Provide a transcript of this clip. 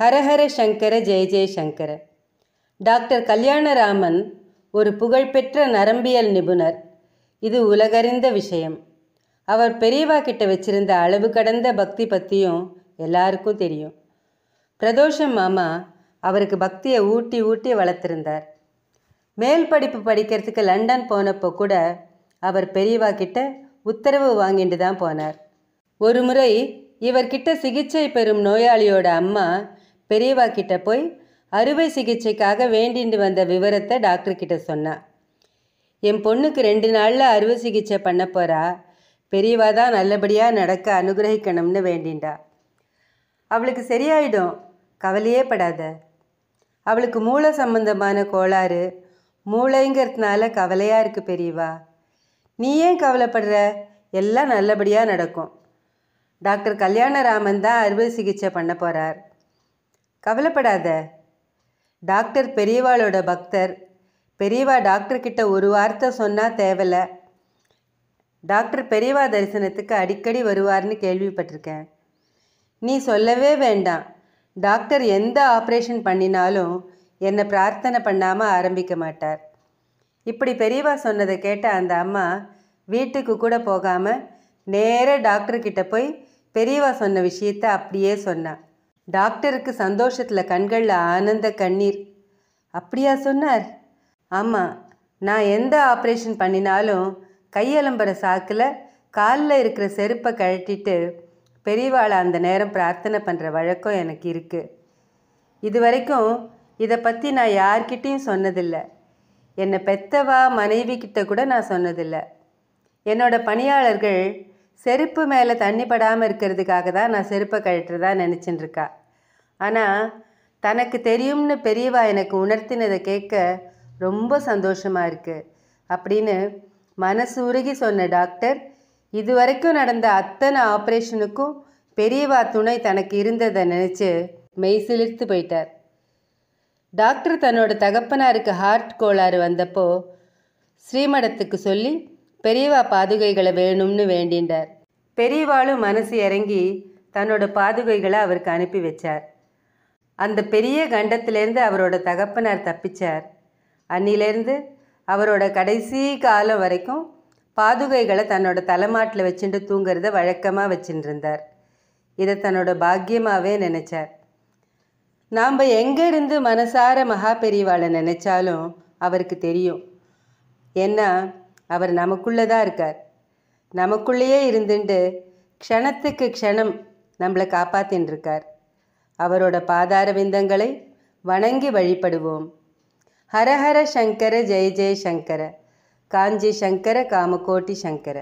ஹரஹர சங்கர ஜெய ஜெயசங்கர டாக்டர் கல்யாணராமன் ஒரு புகழ்பெற்ற நரம்பியல் நிபுணர் இது உலகறிந்த விஷயம் அவர் பெரியவா கிட்ட வச்சிருந்த அளவு கடந்த பக்தி பற்றியும் எல்லாருக்கும் தெரியும் பிரதோஷம் மாமா அவருக்கு பக்தியை ஊட்டி ஊட்டி வளர்த்துருந்தார் மேல் படிப்பு படிக்கிறதுக்கு லண்டன் போனப்போ கூட அவர் பெரியவா கிட்ட உத்தரவு வாங்கிட்டு தான் போனார் ஒரு முறை இவர்கிட்ட சிகிச்சை பெறும் நோயாளியோட அம்மா பெரியவா கிட்ட போய் அறுவை சிகிச்சைக்காக வேண்டிண்டு வந்த விவரத்தை டாக்டர் கிட்ட சொன்னான் என் பொண்ணுக்கு ரெண்டு நாளில் அறுவை சிகிச்சை பண்ண போகிறா பெரியவா தான் நல்லபடியாக நடக்க அனுகிரகிக்கணும்னு வேண்டிண்டா அவளுக்கு சரியாயிடும் கவலையே படாத அவளுக்கு மூளை சம்பந்தமான கோளாறு மூளைங்கிறதுனால கவலையாக இருக்குது பெரியவா நீ ஏன் கவலைப்படுற எல்லாம் நல்லபடியாக நடக்கும் டாக்டர் கல்யாணராமன் தான் அறுவை சிகிச்சை பண்ண போகிறார் கவலைப்படாத டாக்டர் பெரியவாளோட பக்தர் பெரியவா டாக்டர்கிட்ட ஒரு வார்த்தை சொன்னால் தேவலை டாக்டர் பெரியவா தரிசனத்துக்கு அடிக்கடி வருவார்னு கேள்விப்பட்டிருக்கேன் நீ சொல்லவே வேண்டாம் டாக்டர் எந்த ஆப்ரேஷன் பண்ணினாலும் என்னை பிரார்த்தனை பண்ணாமல் ஆரம்பிக்க மாட்டார் இப்படி பெரியவா சொன்னதை கேட்ட அந்த அம்மா வீட்டுக்கு கூட போகாமல் நேராக டாக்டர்கிட்ட போய் பெரியவா சொன்ன விஷயத்தை அப்படியே சொன்னான் டாக்டருக்கு சந்தோஷத்தில் கண்களில் ஆனந்த கண்ணீர் அப்படியா சொன்னார் ஆமாம் நான் எந்த ஆப்ரேஷன் பண்ணினாலும் கையலம்புற சாக்கில் காலில் இருக்கிற செருப்பை கழட்டிட்டு பெரியவாளை அந்த நேரம் பிரார்த்தனை பண்ணுற வழக்கம் எனக்கு இருக்குது இது வரைக்கும் இதை பற்றி நான் யார்கிட்டேயும் சொன்னதில்லை என்னை பெத்தவா மனைவி கிட்ட கூட நான் சொன்னதில்லை என்னோடய பணியாளர்கள் செருப்பு மேலே தண்ணி படாமல் இருக்கிறதுக்காக தான் நான் செருப்பை கழட்டுறதா நினச்சின்னு இருக்கா ஆனால் தனக்கு தெரியும்னு பெரியவா எனக்கு உணர்த்தினதை கேட்க ரொம்ப சந்தோஷமாக இருக்குது அப்படின்னு மனசு உருகி சொன்ன டாக்டர் இதுவரைக்கும் நடந்த அத்தனை ஆப்ரேஷனுக்கும் பெரியவா துணை தனக்கு இருந்ததை நினச்சி மெய் சிலிர்த்து போயிட்டார் டாக்டர் தன்னோட தகப்பனாருக்கு ஹார்ட் கோளாறு வந்தப்போ ஸ்ரீமடத்துக்கு சொல்லி பெரியவா பாதுகைகளை வேணும்னு வேண்டின்றார் பெரியவாளும் மனசு இறங்கி தன்னோட பாதுகைகளை அவருக்கு அனுப்பி வச்சார் அந்த பெரிய கண்டத்திலேருந்து அவரோட தகப்பனார் தப்பிச்சார் அன்னிலேருந்து அவரோட கடைசி காலம் வரைக்கும் பாதுகைகளை தன்னோட தலைமாட்டில் வச்சுட்டு தூங்கிறத வழக்கமாக வச்சுருந்தார் இதை தன்னோட பாக்கியமாகவே நினச்சார் நாம் எங்கேருந்து மனசார மகா பெரியவாளை நினச்சாலும் அவருக்கு தெரியும் ஏன்னா அவர் நமக்குள்ளே தான் இருக்கார் நமக்குள்ளேயே இருந்துட்டு க்ஷணத்துக்கு க்ஷணம் நம்மளை காப்பாற்றின்னு இருக்கார் அவரோட பாதார விந்தங்களை வணங்கி வழிபடுவோம் ஹரஹர சங்கர ஜெய ஜெய சங்கர காஞ்சி சங்கர காமகோட்டி சங்கர